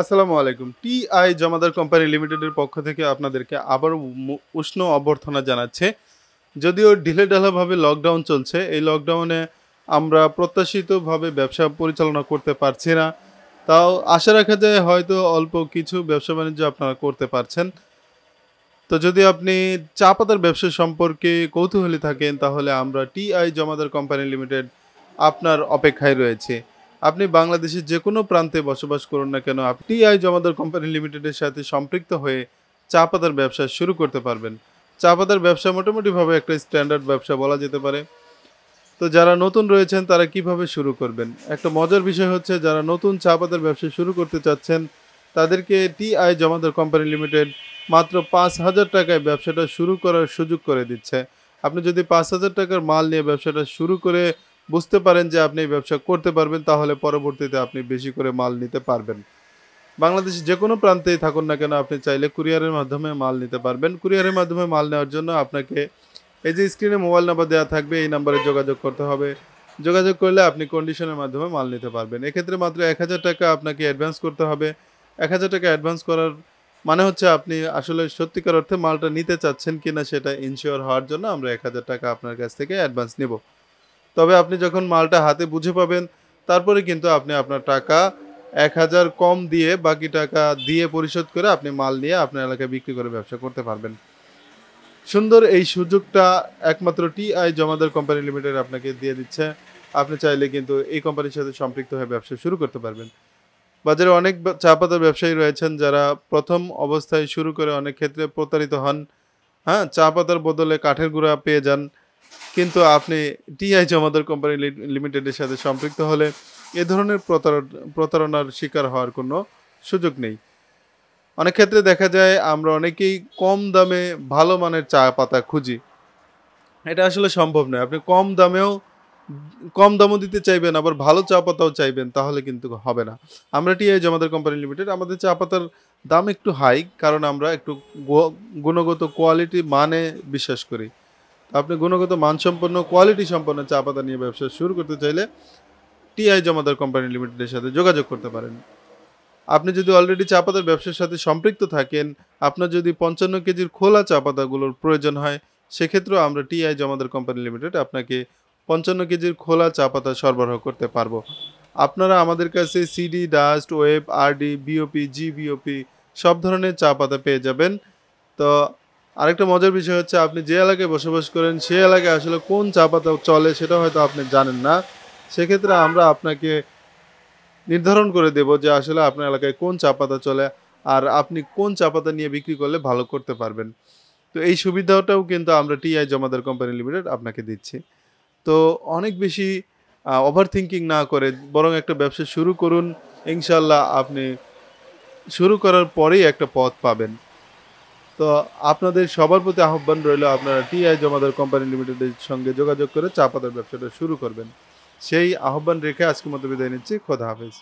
আসসালামু আলাইকুম টি I Jamadar company লিমিটেডের পক্ষ থেকে আপনাদেরকে আবার উষ্ণ অভ্যর্থনা জানাচ্ছে যদিও ঢিলে ঢালাভাবে লকডাউন চলছে এই লকডাউনে আমরা প্রত্যাশিতভাবে ব্যবসা পরিচালনা করতে পারছি না তাও আশা রাখা যায় হয়তো অল্প কিছু ব্যবসা বাণিজ্য আপনারা করতে পারছেন তো যদি আপনি চা পাতার ব্যবসা সম্পর্কে কৌতূহলী থাকেন তাহলে আমরা টিআই জমাদার কোম্পানি লিমিটেড আপনার অপেক্ষায় রয়েছে আপনি বাংলাদেশের যে কোনো প্রান্তে বসবাস করুন না কেন আপনি আই জমাদার কোম্পানি লিমিটেডের সাথে সম্পৃক্ত হয়ে চা পাতার ব্যবসা শুরু করতে পারবেন চা পাতার ব্যবসা মোটামুটিভাবে একটা স্ট্যান্ডার্ড ব্যবসা বলা যেতে পারে তো যারা নতুন রয়েছেন তারা কিভাবে শুরু করবেন একটা মজার বিষয় হচ্ছে যারা নতুন চা পাতার ব্যবসা শুরু করতে চাচ্ছেন তাদেরকে T I Jamadar company limited মাত্র পাঁচ হাজার টাকায় ব্যবসাটা শুরু করার সুযোগ করে দিচ্ছে আপনি যদি পাঁচ হাজার টাকার মাল নিয়ে ব্যবসাটা শুরু করে বুঝতে পারেন যে আপনি এই ব্যবসা করতে পারবেন তাহলে পরবর্তীতে আপনি বেশি করে মাল নিতে পারবেন বাংলাদেশ যে কোনো প্রান্তেই থাকুন না কেন আপনি চাইলে কুরিয়ারের মাধ্যমে মাল নিতে পারবেন কুরিয়ারের মাধ্যমে মাল নেওয়ার জন্য আপনাকে এই যে স্ক্রিনে মোবাইল নাম্বার দেওয়া থাকবে এই নাম্বারে যোগাযোগ করতে হবে যোগাযোগ করলে আপনি কন্ডিশনের মাধ্যমে মাল নিতে পারবেন এক্ষেত্রে মাত্র এক হাজার টাকা আপনাকে অ্যাডভান্স করতে হবে এক হাজার টাকা অ্যাডভান্স করার মানে হচ্ছে আপনি আসলে সত্যিকার অর্থে মালটা নিতে চাচ্ছেন কিনা সেটা ইনশিওর হওয়ার জন্য আমরা এক হাজার টাকা আপনার কাছ থেকে অ্যাডভান্স নেব তবে আপনি যখন মালটা হাতে বুঝে পাবেন তারপরে কিন্তু আপনি আপনার টাকা এক হাজার কম দিয়ে বাকি টাকা দিয়ে পরিশোধ করে আপনি মাল নিয়ে আপনার এলাকায় বিক্রি করে ব্যবসা করতে পারবেন সুন্দর এই সুযোগটা একমাত্র টিআই জমাদার কোম্পানি লিমিটেড আপনাকে দিয়ে দিচ্ছে আপনি চাইলে কিন্তু এই কোম্পানির সাথে সম্পৃক্ত হয়ে ব্যবসা শুরু করতে পারবেন বাজারে অনেক চা পাতা ব্যবসায়ী রয়েছেন যারা প্রথম অবস্থায় শুরু করে অনেক ক্ষেত্রে প্রতারিত হন হ্যাঁ চা পাতার বদলে কাঠের গুঁড়া পেয়ে যান কিন্তু আপনি টিআই জমাদার কোম্পানি লিমিটেডের সাথে সম্পৃক্ত হলে এ ধরনের প্রতারণার শিকার হওয়ার কোনো সুযোগ নেই অনেক ক্ষেত্রে দেখা যায় আমরা অনেকেই কম দামে ভালো মানের চা পাতা খুঁজি এটা আসলে সম্ভব নয় আপনি কম দামেও কম দামও দিতে চাইবেন আবার ভালো চা পাতাও চাইবেন তাহলে কিন্তু হবে না আমরা টিআই জমাদার কোম্পানি লিমিটেড আমাদের চা পাতার দাম একটু হাই কারণ আমরা একটু গুণগত কোয়ালিটি মানে বিশ্বাস করি আপনি গুণগত মানসম্পন্ন কোয়ালিটি সম্পন্ন চা পাতা নিয়ে ব্যবসা শুরু করতে চাইলে টিআই জমাদার কোম্পানি লিমিটেডের সাথে যোগাযোগ করতে পারেন আপনি যদি অলরেডি চা পাতার ব্যবসার সাথে সম্পৃক্ত থাকেন আপনার যদি পঞ্চান্ন কেজির খোলা চা পাতাগুলোর প্রয়োজন হয় সেক্ষেত্রেও আমরা টিআই জমাদার কোম্পানি লিমিটেড আপনাকে পঞ্চান্ন কেজির খোলা চা পাতা সরবরাহ করতে পারবো আপনারা আমাদের কাছে CD dust web RD BOP GBOP সব ধরনের চা পাতা পেয়ে যাবেন তো আরেকটা মজার বিষয় হচ্ছে আপনি যে এলাকায় বসবাস করেন সে এলাকায় আসলে কোন চা পাতা চলে সেটা হয়তো আপনি জানেন না সেক্ষেত্রে আমরা আপনাকে নির্ধারণ করে দেব যে আসলে আপনার এলাকায় কোন চা পাতা চলে আর আপনি কোন চা পাতা নিয়ে বিক্রি করলে ভালো করতে পারবেন তো এই সুবিধাটাও কিন্তু আমরা টিআই জমাদার কোম্পানি লিমিটেড আপনাকে দিচ্ছি তো অনেক বেশি ওভার থিঙ্কিং না করে বরং একটা ব্যবসা শুরু করুন ইনশাল্লাহ আপনি শুরু করার পরেই একটা পথ পাবেন তো আপনাদের সবার প্রতি আহ্বান রইল আপনারা টিআই জমাদার কোম্পানি লিমিটেডের সঙ্গে যোগাযোগ করে চা পাতার ব্যবসাটা শুরু করবেন সেই আহ্বান রেখে আজকের মতো বিদায় নিচ্ছি খোদা হাফেজ